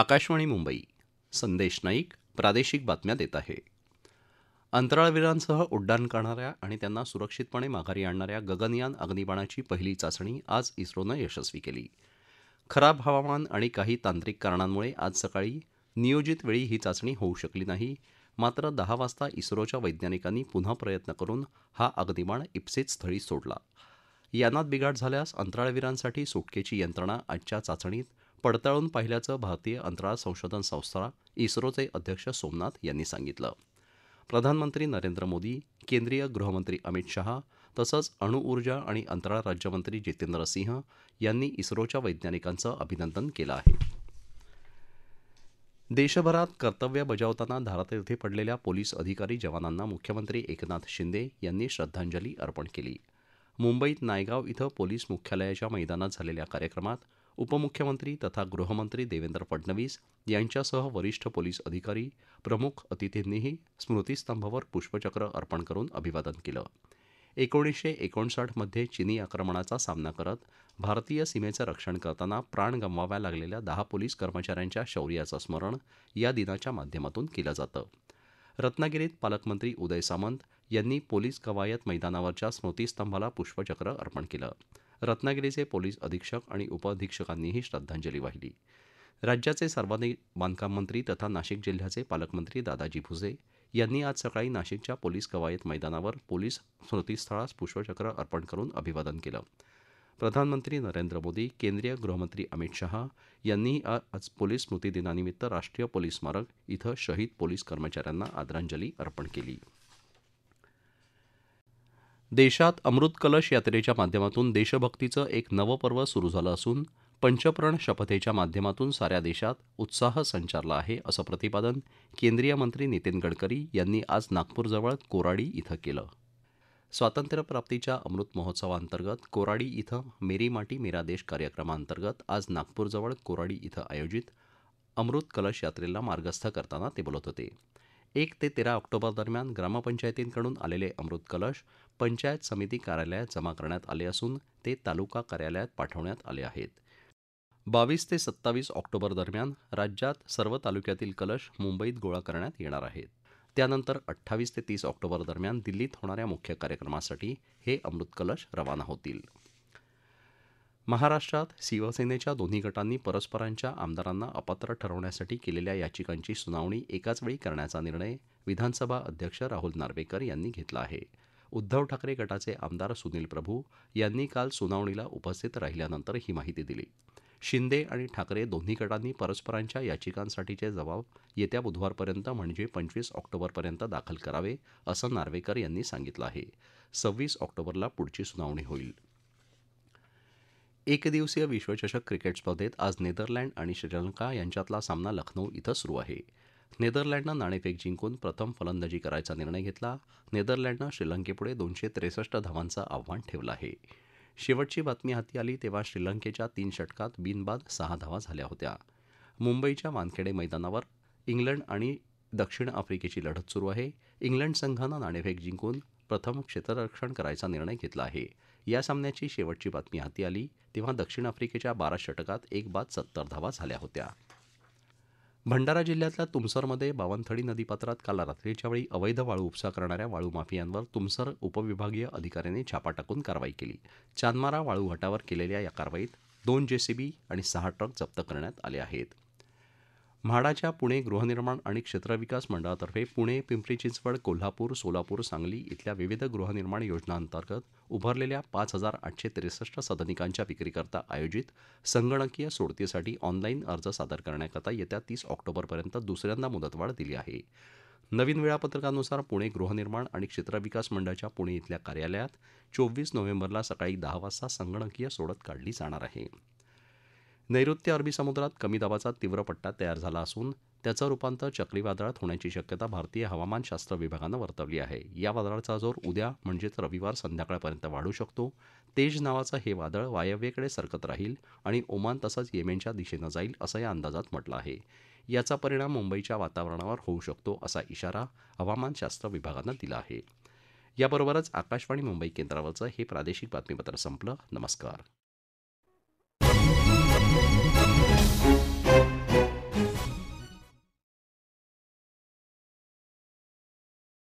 आकाशवाणी मुंबई संदेश नाईक प्रादेशिक बातम्या देत आहे अंतराळवीरांसह उड्डाण करणाऱ्या आणि त्यांना सुरक्षितपणे माघारी आणणाऱ्या गगनयान अग्निबाणाची पहिली चाचणी आज इस्रोनं यशस्वी केली खराब हवामान आणि काही तांत्रिक कारणांमुळे आज सकाळी नियोजित वेळी ही चाचणी होऊ शकली नाही मात्र दहा वाजता इस्रोच्या वैज्ञानिकांनी पुन्हा प्रयत्न करून हा अग्निबाण इप्सित स्थळी सोडला यानात बिघाड झाल्यास अंतराळवीरांसाठी सुटकेची यंत्रणा आजच्या चाचणीत पडताळून पाहिल्याचं भारतीय अंतराळ संशोधन संस्था इस्रोचे अध्यक्ष सोमनाथ यांनी सांगितलं प्रधानमंत्री नरेंद्र मोदी केंद्रीय गृहमंत्री अमित शहा तसंच अणुऊर्जा आणि अंतराळ राज्यमंत्री जितेंद्र सिंह यांनी इस्रोच्या वैज्ञानिकांचं अभिनंदन केलं आहे देशभरात कर्तव्य बजावताना धारातीर्थी पडलेल्या पोलीस अधिकारी जवानांना मुख्यमंत्री एकनाथ शिंदे यांनी श्रद्धांजली अर्पण केली मुंबईत नायगाव इथं पोलीस मुख्यालयाच्या मैदानात झालेल्या कार्यक्रमात उपमुख्यमंत्री तथा गृहमंत्री देवेंद्र फडणवीस यांच्यासह वरिष्ठ पोलीस अधिकारी प्रमुख अतिथींनीही स्मृतीस्तंभावर पुष्पचक्र अर्पण करून अभिवादन केलं एकोणीसशे एकोणसाठमध्ये चिनी आक्रमणाचा सामना करत भारतीय सीमेचं रक्षण करताना प्राण गमवाव्या लागलेल्या दहा पोलीस कर्मचाऱ्यांच्या शौर्याचं स्मरण या दिनाच्या माध्यमातून केलं जातं रत्नागिरीत पालकमंत्री उदय सामंत यांनी पोलीस कवायत मैदानावरच्या स्मृतीस्तंभाला पुष्पचक्र अर्पण केलं रत्नागिरीचे पोलीस अधीक्षक आणि उपअधीक्षकांनीही श्रद्धांजली वाहिली राज्याचे सार्वजनिक बांधकाम मंत्री तथा नाशिक जिल्ह्याचे पालकमंत्री दादाजी भुसे यांनी आज सकाळी नाशिकच्या पोलीस कवायत मैदानावर पोलीस स्मृतीस्थळास पुष्पचक्र अर्पण करून अभिवादन केलं प्रधानमंत्री नरेंद्र मोदी केंद्रीय गृहमंत्री अमित शहा यांनीही आज पोलीस स्मृतीदिनानिमित्त राष्ट्रीय पोलीस स्मारक इथं शहीद पोलीस कर्मचाऱ्यांना आदरांजली अर्पण केली देशात अमृत कलश यात्रेच्या माध्यमातून देशभक्तीचं एक नवं पर्व सुरू झालं असून पंचप्रण शपथेच्या माध्यमातून साऱ्या देशात उत्साह संचारला आहे असं प्रतिपादन केंद्रीय मंत्री नितीन गडकरी यांनी आज नागपूरजवळ कोराडी इथं केलं स्वातंत्र्यप्राप्तीच्या अमृत महोत्सवाअंतर्गत कोराडी इथं मेरी माटी मेरा देश कार्यक्रमाअंतर्गत आज नागपूरजवळ कोराडी इथं आयोजित अमृत कलश यात्रेला मार्गस्थ करताना ते बोलत होते एक ते तेरा ऑक्टोबर दरम्यान ग्रामपंचायतींकडून आलेले अमृत कलश पंचायत समिती कार्यालयात जमा करण्यात आले असून ते तालुका कार्यालयात पाठवण्यात आले आहेत बावीस ते सत्तावीस ऑक्टोबर दरम्यान राज्यात सर्व तालुक्यातील कलश मुंबईत गोळा करण्यात येणार आहेत त्यानंतर अठ्ठावीस ते तीस ऑक्टोबर दरम्यान दिल्लीत होणाऱ्या मुख्य कार्यक्रमासाठी हे अमृत कलश रवाना होतील महाराष्ट्रात शिवसेनेच्या दोन्ही गटांनी परस्परांच्या आमदारांना अपात्र ठरवण्यासाठी केलेल्या याचिकांची सुनावणी एकाच वेळी करण्याचा निर्णय विधानसभा अध्यक्ष राहुल नार्वेकर यांनी घेतला आहे उद्धव ठाकरे गटाचे आमदार सुनील प्रभू यांनी काल सुनावणीला उपस्थित राहिल्यानंतर ही माहिती दिली शिंदे आणि ठाकरे दोन्ही गटांनी परस्परांच्या याचिकांसाठीचे जबाब येत्या बुधवारपर्यंत म्हणजे पंचवीस ऑक्टोबरपर्यंत दाखल करावे असं नार्वेकर यांनी सांगितलं आहे सव्वीस ऑक्टोबरला पुढची सुनावणी होईल एकदिवसीय विश्वचषक क्रिकेट स्पर्धेत आज नेदरलँड आणि श्रीलंका यांच्यातला सामना लखनौ इथं सुरू आहे नेदरलँडनं नाणेफेक जिंकून प्रथम फलंदाजी करायचा निर्णय घेतला नेदरलँडनं श्रीलंकेपुढे दोनशे त्रेसष्ट धावांचं आव्हान ठेवलं आहे शेवटची बातमी हाती आली तेव्हा श्रीलंकेच्या तीन षटकात बिनबाद सहा धावा झाल्या होत्या मुंबईच्या वानखेडे मैदानावर इंग्लंड आणि दक्षिण आफ्रिकेची लढत सुरू आहे इंग्लंड संघानं नाणेफेक जिंकून प्रथम क्षेत्ररक्षण करायचा निर्णय घेतला आहे या सामन्याची शेवटची बातमी हाती आली तेव्हा दक्षिण आफ्रिकेच्या बारा षटकात एक बाद सत्तर धावा झाल्या होत्या भंडारा जिल्ह्यातल्या तुमसरमध्ये बावनथडी नदीपात्रात काल रात्रीच्या वेळी अवैध वाळू उपसा करणाऱ्या वाळू माफियांवर तुमसर उपविभागीय अधिकाऱ्यांनी छापा टाकून कारवाई केली चांदमारा वाळू घाटावर केलेल्या या कारवाईत दोन जेसीबी आणि सहा ट्रक जप्त करण्यात आले आहेत म्हाडाच्या पुणे गृहनिर्माण आणि क्षेत्रविकास मंडळातर्फे पुणे पिंपरी चिंचवड कोल्हापूर सोलापूर सांगली इथल्या विविध गृहनिर्माण योजनांतर्गत उभारलेल्या पाच हजार आठशे त्रेसष्ट सदनिकांच्या विक्रीकरता आयोजित संगणकीय सोडतीसाठी ऑनलाईन अर्ज सादर करण्याकरता येत्या तीस ऑक्टोबरपर्यंत दुसऱ्यांदा मुदतवाढ दिली आहे नवीन वेळापत्रकानुसार पुणे गृहनिर्माण आणि क्षेत्रविकास मंडळाच्या पुणे इथल्या कार्यालयात चोवीस नोव्हेंबरला सकाळी दहा वाजता संगणकीय सोडत काढली जाणार आहे नैऋत्य अरबी समुद्रात कमी दाबाचा तीव्र पट्टा तयार झाला असून त्याचं रुपांतर चक्रीवादळात होण्याची शक्यता भारतीय हवामानशास्त्र विभागानं वर्तवली आहे या वादळाचा जोर उद्या म्हणजेच रविवार संध्याकाळपर्यंत वाढू शकतो तेज नावाचं हे वादळ वायव्येकडे सरकत राहील आणि ओमान तसंच येमेनच्या दिशेनं जाईल असं या अंदाजात म्हटलं आहे याचा परिणाम मुंबईच्या वातावरणावर होऊ शकतो असा इशारा हवामानशास्त्र विभागानं दिला आहे याबरोबरच आकाशवाणी मुंबई केंद्रावरचं हे प्रादेशिक बातमीपत्र संपलं नमस्कार